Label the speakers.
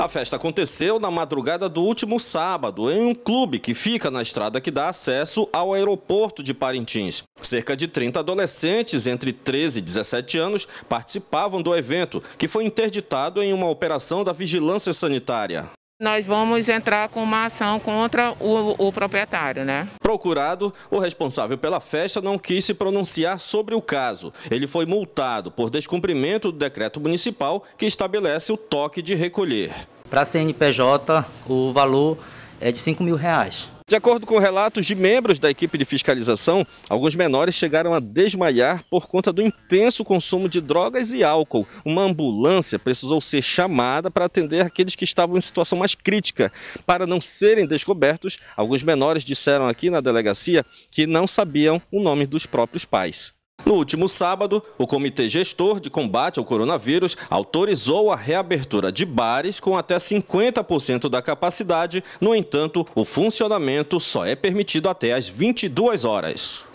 Speaker 1: A festa aconteceu na madrugada do último sábado, em um clube que fica na estrada que dá acesso ao aeroporto de Parintins. Cerca de 30 adolescentes entre 13 e 17 anos participavam do evento, que foi interditado em uma operação da Vigilância Sanitária.
Speaker 2: Nós vamos entrar com uma ação contra o, o proprietário, né? Procurado,
Speaker 1: o responsável pela festa não quis se pronunciar sobre o caso. Ele foi multado por descumprimento do decreto municipal que estabelece o toque de recolher. Para a CNPJ, o valor é de 5 mil reais. De acordo com relatos de membros da equipe de fiscalização, alguns menores chegaram a desmaiar por conta do intenso consumo de drogas e álcool. Uma ambulância precisou ser chamada para atender aqueles que estavam em situação mais crítica. Para não serem descobertos, alguns menores disseram aqui na delegacia que não sabiam o nome dos próprios pais. No último sábado, o Comitê Gestor de Combate ao Coronavírus autorizou a reabertura de bares com até 50% da capacidade. No entanto, o funcionamento só é permitido até às 22 horas.